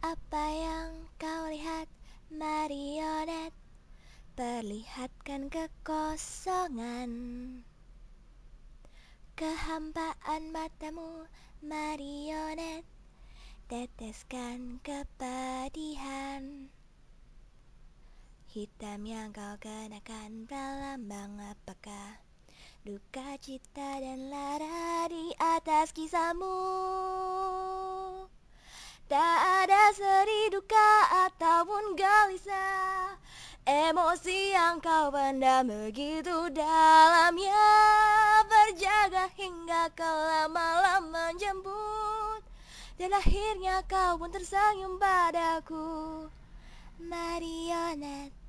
Apa yang kau lihat marionet Perlihatkan kekosongan Kehampaan matamu marionet Teteskan kepedihan Hitam yang kau kenakan berlambang apakah Duka cita dan lara di atas kisahmu seri duka ataupun gelisah Emosi yang kau pendam begitu dalamnya Berjaga hingga lama malam menjemput Dan akhirnya kau pun tersenyum padaku Marionette